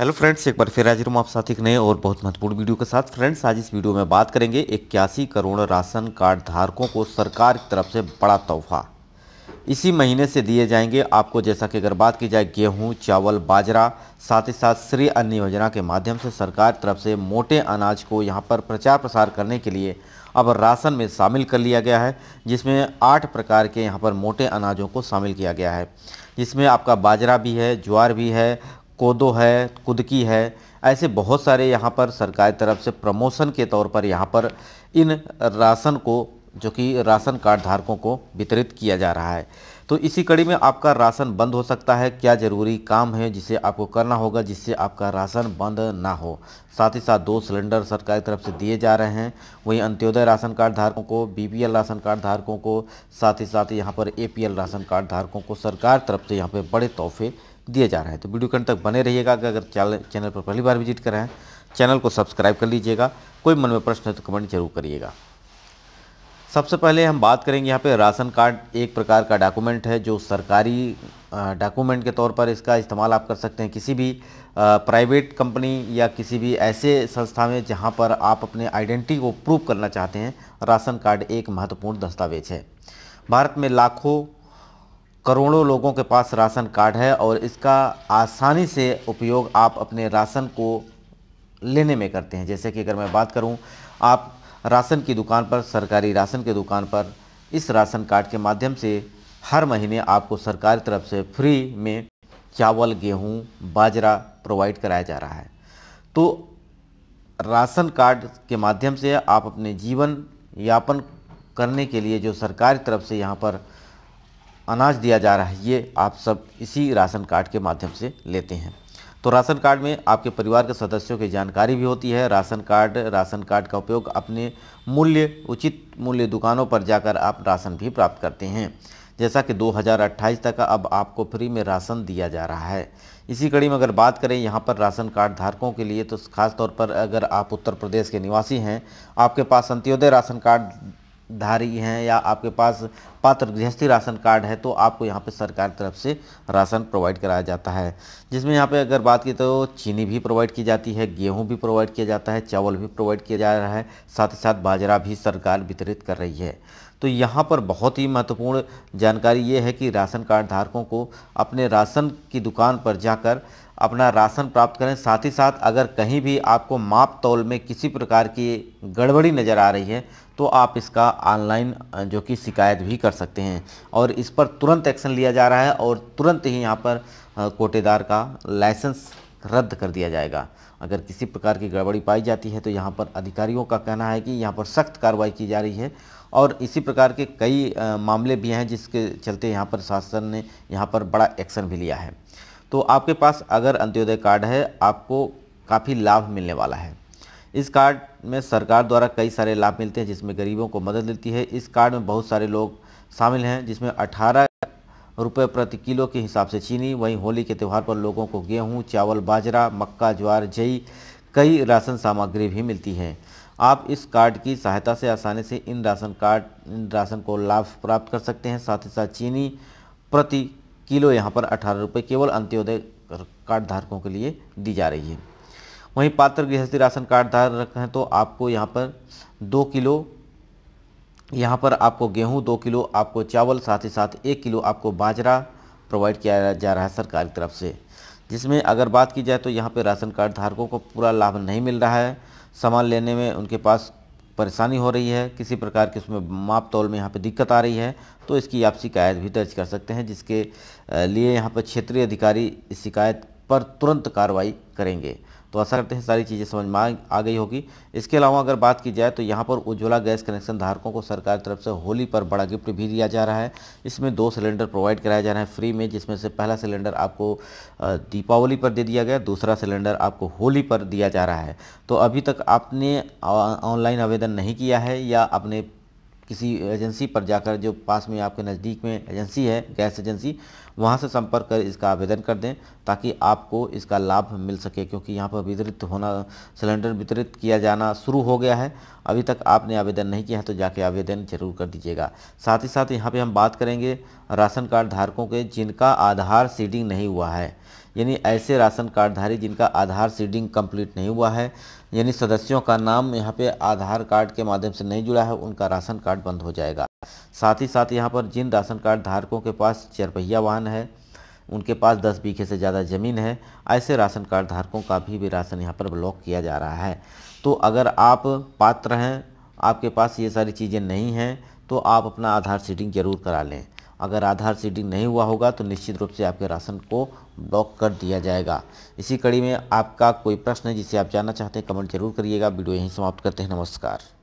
hello friends एक बार फिर हाजिर हूँ आप साथ एक नए और बहुत महत्वपूर्ण वीडियो के साथ फ्रेंड्स आज इस वीडियो में बात करेंगे इक्यासी करोड़ राशन कार्ड धारकों को सरकार की तरफ से बड़ा तोहफा इसी महीने से दिए जाएंगे आपको जैसा कि अगर बात की जाए गेहूं चावल बाजरा साथ ही साथ श्री अन्न योजना के माध्यम से सरकार तरफ से मोटे अनाज को यहाँ पर प्रचार प्रसार करने के लिए अब राशन में शामिल कर लिया गया है जिसमें आठ प्रकार के यहाँ पर मोटे अनाजों को शामिल किया गया है जिसमें आपका बाजरा भी है ज्वार भी है कोदो है कुदकी है ऐसे बहुत सारे यहाँ पर सरकार तरफ से प्रमोशन के तौर पर यहाँ पर इन राशन को जो कि राशन कार्ड धारकों को वितरित किया जा रहा है तो इसी कड़ी में आपका राशन बंद हो सकता है क्या ज़रूरी काम है जिसे आपको करना होगा जिससे आपका राशन बंद ना हो साथ ही साथ दो सिलेंडर सरकार की तरफ से दिए जा रहे हैं वहीं अंत्योदय राशन कार्ड धारकों को बीपीएल राशन कार्ड धारकों को साथ ही साथ यहाँ पर एपीएल राशन कार्ड धारकों को सरकार तरफ से यहाँ पर बड़े तोहफे दिया जा रहा है तो वीडियो कंट तक बने रहिएगा अगर चैनल पर पहली बार विजिट कर रहे हैं चैनल को सब्सक्राइब कर लीजिएगा कोई मन में प्रश्न है तो कमेंट जरूर करिएगा सबसे पहले हम बात करेंगे यहाँ पे राशन कार्ड एक प्रकार का डॉक्यूमेंट है जो सरकारी डॉक्यूमेंट के तौर पर इसका इस्तेमाल आप कर सकते हैं किसी भी प्राइवेट कंपनी या किसी भी ऐसे संस्था में जहाँ पर आप अपने आइडेंटिटी को प्रूव करना चाहते हैं राशन कार्ड एक महत्वपूर्ण दस्तावेज है भारत में लाखों करोड़ों लोगों के पास राशन कार्ड है और इसका आसानी से उपयोग आप अपने राशन को लेने में करते हैं जैसे कि अगर मैं बात करूं आप राशन की दुकान पर सरकारी राशन की दुकान पर इस राशन कार्ड के माध्यम से हर महीने आपको सरकारी तरफ से फ्री में चावल गेहूं बाजरा प्रोवाइड कराया जा रहा है तो राशन कार्ड के माध्यम से आप अपने जीवन यापन करने के लिए जो सरकारी तरफ से यहाँ पर अनाज दिया जा रहा है ये आप सब इसी राशन कार्ड के माध्यम से लेते हैं तो राशन कार्ड में आपके परिवार के सदस्यों की जानकारी भी होती है राशन कार्ड राशन कार्ड का उपयोग अपने मूल्य उचित मूल्य दुकानों पर जाकर आप राशन भी प्राप्त करते हैं जैसा कि 2028 तक अब आपको फ्री में राशन दिया जा रहा है इसी कड़ी में अगर बात करें यहाँ पर राशन कार्ड धारकों के लिए तो खासतौर पर अगर आप उत्तर प्रदेश के निवासी हैं आपके पास अंत्योदय राशन कार्ड धारी हैं या आपके पास पात्र गृहस्थी राशन कार्ड है तो आपको यहाँ पे सरकार तरफ से राशन प्रोवाइड कराया जाता है जिसमें यहाँ पे अगर बात की तो चीनी भी प्रोवाइड की जाती है गेहूँ भी प्रोवाइड किया जाता है चावल भी प्रोवाइड किया जा रहा है साथ ही साथ बाजरा भी सरकार वितरित कर रही है तो यहाँ पर बहुत ही महत्वपूर्ण जानकारी ये है कि राशन कार्ड धारकों को अपने राशन की दुकान पर जाकर अपना राशन प्राप्त करें साथ ही साथ अगर कहीं भी आपको माप तौल में किसी प्रकार की गड़बड़ी नज़र आ रही है तो आप इसका ऑनलाइन जो कि शिकायत भी कर सकते हैं और इस पर तुरंत एक्शन लिया जा रहा है और तुरंत ही यहाँ पर कोटेदार का लाइसेंस रद्द कर दिया जाएगा अगर किसी प्रकार की गड़बड़ी पाई जाती है तो यहाँ पर अधिकारियों का कहना है कि यहाँ पर सख्त कार्रवाई की जा रही है और इसी प्रकार के कई मामले भी हैं जिसके चलते यहाँ पर शासन ने यहाँ पर बड़ा एक्शन भी लिया है तो आपके पास अगर अंत्योदय कार्ड है आपको काफ़ी लाभ मिलने वाला है इस कार्ड में सरकार द्वारा कई सारे लाभ मिलते हैं जिसमें गरीबों को मदद मिलती है इस कार्ड में बहुत सारे लोग शामिल हैं जिसमें अठारह रुपये प्रति किलो के हिसाब से चीनी वहीं होली के त्यौहार पर लोगों को गेहूं चावल बाजरा मक्का ज्वार जई कई राशन सामग्री भी मिलती है आप इस कार्ड की सहायता से आसानी से इन राशन कार्ड इन राशन को लाभ प्राप्त कर सकते हैं साथ ही साथ चीनी प्रति किलो यहाँ पर अठारह रुपये केवल अंत्योदय कार्ड धारकों के लिए दी जा रही है वहीं पात्र गृहस्थी राशन कार्ड धारक हैं तो आपको यहाँ पर दो किलो यहाँ पर आपको गेहूँ दो किलो आपको चावल साथ ही साथ एक किलो आपको बाजरा प्रोवाइड किया जा रहा है सरकार की तरफ से जिसमें अगर बात की जाए तो यहाँ पर राशन कार्ड धारकों को पूरा लाभ नहीं मिल रहा है सामान लेने में उनके पास परेशानी हो रही है किसी प्रकार की उसमें माप तौल में यहाँ पे दिक्कत आ रही है तो इसकी आप शिकायत भी दर्ज कर सकते हैं जिसके लिए यहाँ पर क्षेत्रीय अधिकारी इस शिकायत पर तुरंत कार्रवाई करेंगे तो आशा करते हैं सारी चीज़ें समझ में आ गई होगी इसके अलावा अगर बात की जाए तो यहाँ पर उज्ज्वला गैस कनेक्शन धारकों को सरकार की तरफ से होली पर बड़ा गिफ्ट भी दिया जा रहा है इसमें दो सिलेंडर प्रोवाइड कराया जा रहा है फ्री में जिसमें से पहला सिलेंडर आपको दीपावली पर दे दिया गया दूसरा सिलेंडर आपको होली पर दिया जा रहा है तो अभी तक आपने ऑनलाइन आवेदन नहीं किया है या अपने किसी एजेंसी पर जाकर जो पास में आपके नज़दीक में एजेंसी है गैस एजेंसी वहाँ से संपर्क कर इसका आवेदन कर दें ताकि आपको इसका लाभ मिल सके क्योंकि यहाँ पर वितरित होना सिलेंडर वितरित किया जाना शुरू हो गया है अभी तक आपने आवेदन नहीं किया है तो जाके आवेदन जरूर कर दीजिएगा साथ ही साथ यहाँ पर हम बात करेंगे राशन कार्ड धारकों के जिनका आधार सीडिंग नहीं हुआ है यानी ऐसे राशन कार्डधारी जिनका आधार सीडिंग कंप्लीट नहीं हुआ है यानी सदस्यों का नाम यहाँ पे आधार कार्ड के माध्यम से नहीं जुड़ा है उनका राशन कार्ड बंद हो जाएगा साथ ही साथ यहाँ पर जिन राशन कार्ड धारकों के पास चरपहिया वाहन है उनके पास 10 बीघे से ज़्यादा ज़मीन है ऐसे राशन कार्ड धारकों का भी, भी राशन यहाँ पर ब्लॉक किया जा रहा है तो अगर आप पात्र हैं आपके पास ये सारी चीज़ें नहीं हैं तो आप अपना आधार सीडिंग जरूर करा लें अगर आधार सीडिंग नहीं हुआ होगा तो निश्चित रूप से आपके राशन को ब्लॉक कर दिया जाएगा इसी कड़ी में आपका कोई प्रश्न है जिसे आप जानना चाहते हैं कमेंट जरूर करिएगा वीडियो यहीं समाप्त करते हैं नमस्कार